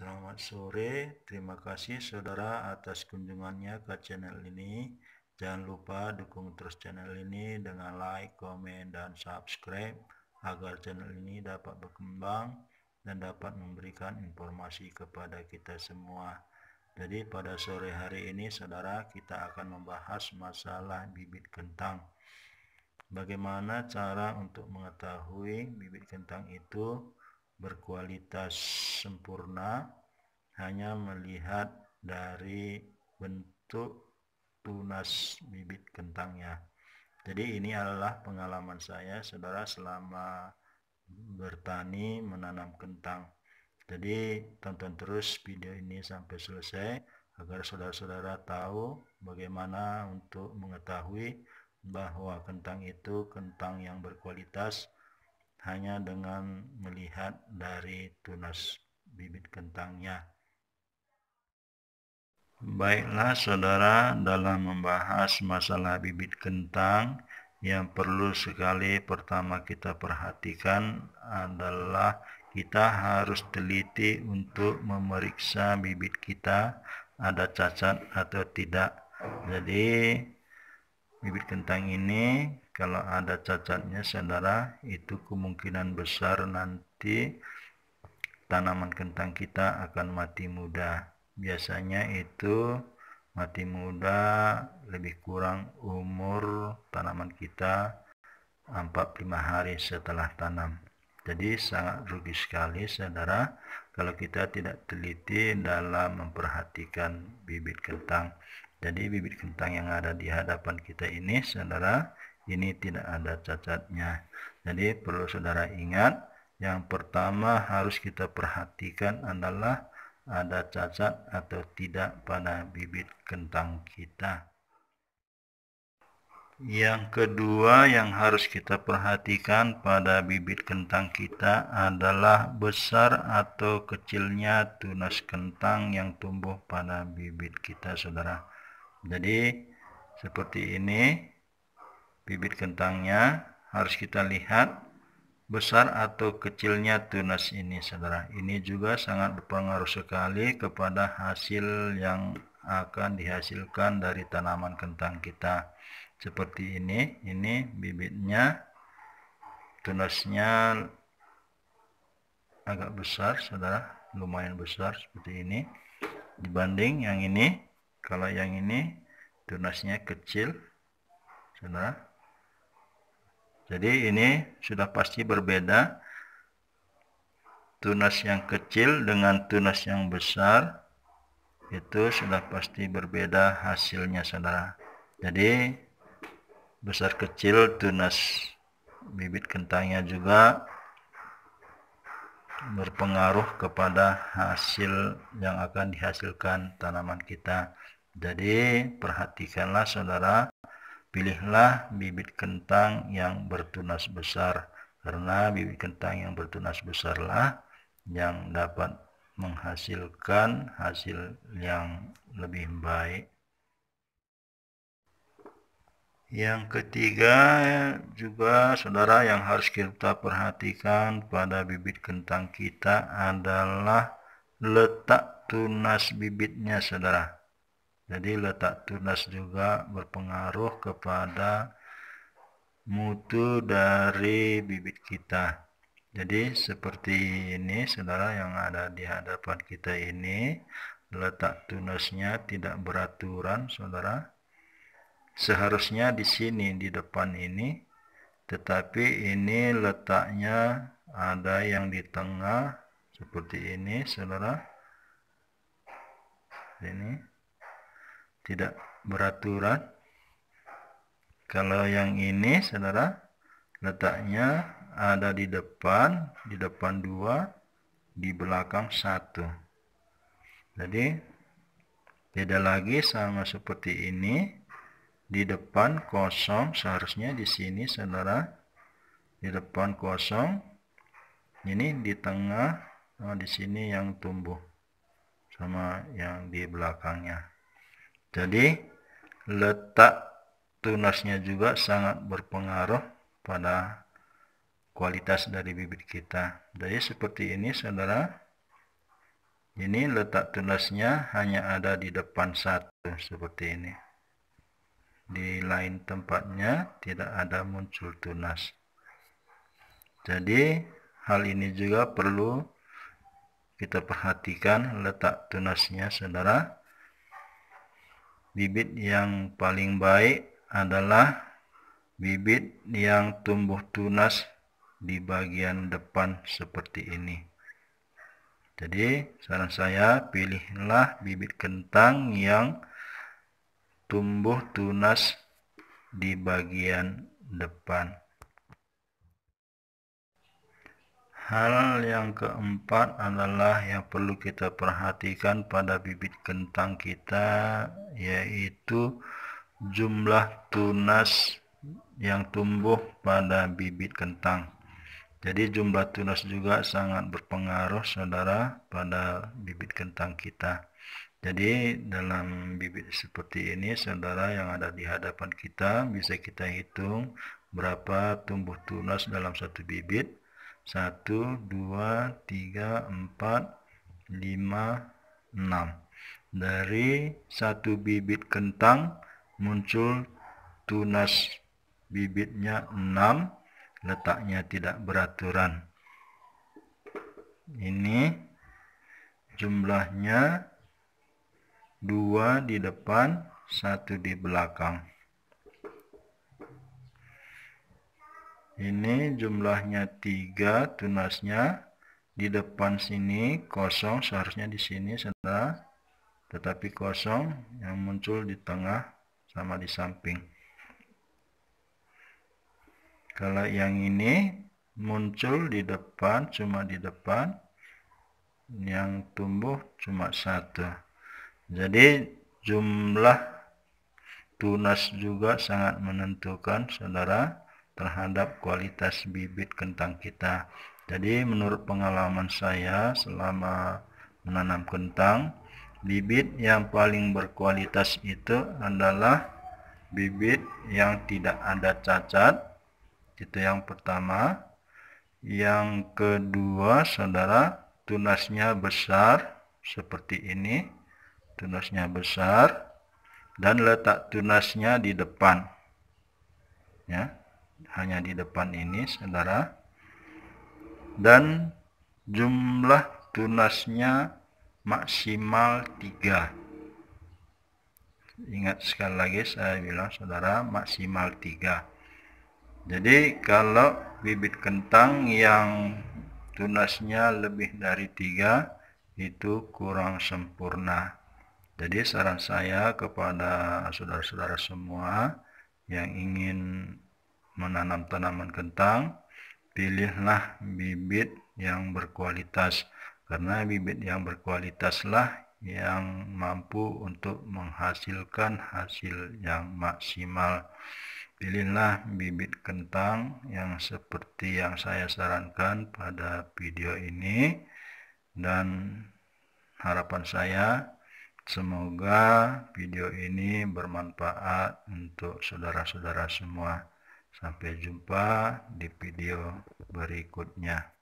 Selamat sore, terima kasih saudara atas kunjungannya ke channel ini. Jangan lupa dukung terus channel ini dengan like, komen, dan subscribe agar channel ini dapat berkembang dan dapat memberikan informasi kepada kita semua. Jadi pada sore hari ini saudara kita akan membahas masalah bibit kentang. Bagaimana cara untuk mengetahui bibit kentang itu berkualitas sempurna hanya melihat dari bentuk tunas bibit kentangnya. Jadi ini adalah pengalaman saya saudara selama bertani menanam kentang. Jadi tonton terus video ini sampai selesai agar saudara-saudara tahu bagaimana untuk mengetahui bahwa kentang itu kentang yang berkualitas hanya dengan melihat dari tunas bibit kentangnya. Baiklah saudara, dalam membahas masalah bibit kentang, yang perlu sekali pertama kita perhatikan adalah kita harus teliti untuk memeriksa bibit kita ada cacat atau tidak. Jadi bibit kentang ini kalau ada cacatnya saudara itu kemungkinan besar nanti tanaman kentang kita akan mati muda biasanya itu mati muda lebih kurang umur tanaman kita 45 hari setelah tanam jadi sangat rugi sekali saudara kalau kita tidak teliti dalam memperhatikan bibit kentang jadi bibit kentang yang ada di hadapan kita ini saudara ini tidak ada cacatnya. Jadi perlu saudara ingat yang pertama harus kita perhatikan adalah ada cacat atau tidak pada bibit kentang kita. Yang kedua yang harus kita perhatikan pada bibit kentang kita adalah besar atau kecilnya tunas kentang yang tumbuh pada bibit kita saudara jadi seperti ini bibit kentangnya harus kita lihat besar atau kecilnya tunas ini saudara ini juga sangat berpengaruh sekali kepada hasil yang akan dihasilkan dari tanaman kentang kita seperti ini ini bibitnya tunasnya agak besar saudara lumayan besar seperti ini dibanding yang ini kalau yang ini tunasnya kecil sudah jadi ini sudah pasti berbeda tunas yang kecil dengan tunas yang besar itu sudah pasti berbeda hasilnya saudara jadi besar kecil tunas bibit kentangnya juga berpengaruh kepada hasil yang akan dihasilkan tanaman kita. Jadi perhatikanlah saudara, pilihlah bibit kentang yang bertunas besar karena bibit kentang yang bertunas besarlah yang dapat menghasilkan hasil yang lebih baik. Yang ketiga juga saudara yang harus kita perhatikan pada bibit kentang kita adalah letak tunas bibitnya saudara. Jadi letak tunas juga berpengaruh kepada mutu dari bibit kita. Jadi seperti ini saudara yang ada di hadapan kita ini letak tunasnya tidak beraturan saudara seharusnya di sini di depan ini tetapi ini letaknya ada yang di tengah seperti ini saudara ini tidak beraturan kalau yang ini saudara letaknya ada di depan di depan dua di belakang satu jadi beda lagi sama seperti ini di depan kosong seharusnya di sini saudara di depan kosong ini di tengah nah di sini yang tumbuh sama yang di belakangnya jadi letak tunasnya juga sangat berpengaruh pada kualitas dari bibit kita jadi seperti ini saudara ini letak tunasnya hanya ada di depan satu seperti ini di lain tempatnya tidak ada muncul tunas jadi hal ini juga perlu kita perhatikan letak tunasnya saudara bibit yang paling baik adalah bibit yang tumbuh tunas di bagian depan seperti ini jadi saran saya pilihlah bibit kentang yang tumbuh tunas di bagian depan. Hal yang keempat adalah yang perlu kita perhatikan pada bibit kentang kita yaitu jumlah tunas yang tumbuh pada bibit kentang. Jadi jumlah tunas juga sangat berpengaruh saudara pada bibit kentang kita. Jadi dalam bibit seperti ini saudara yang ada di hadapan kita bisa kita hitung berapa tumbuh tunas dalam satu bibit. 1, 2, 3, 4, 5, 6. Dari satu bibit kentang muncul tunas bibitnya 6 letaknya tidak beraturan. Ini jumlahnya dua di depan satu di belakang ini jumlahnya tiga tunasnya di depan sini kosong seharusnya di sini saudara tetapi kosong yang muncul di tengah sama di samping kalau yang ini muncul di depan cuma di depan yang tumbuh cuma satu jadi jumlah tunas juga sangat menentukan saudara terhadap kualitas bibit kentang kita. Jadi menurut pengalaman saya selama menanam kentang, bibit yang paling berkualitas itu adalah bibit yang tidak ada cacat. Itu yang pertama. Yang kedua, saudara, tunasnya besar seperti ini tunasnya besar dan letak tunasnya di depan ya hanya di depan ini saudara dan jumlah tunasnya maksimal tiga. ingat sekali lagi saya bilang saudara maksimal tiga. jadi kalau bibit kentang yang tunasnya lebih dari tiga itu kurang sempurna jadi saran saya kepada saudara-saudara semua yang ingin menanam tanaman kentang, pilihlah bibit yang berkualitas karena bibit yang berkualitaslah yang mampu untuk menghasilkan hasil yang maksimal. Pilihlah bibit kentang yang seperti yang saya sarankan pada video ini dan harapan saya Semoga video ini bermanfaat untuk saudara-saudara semua. Sampai jumpa di video berikutnya.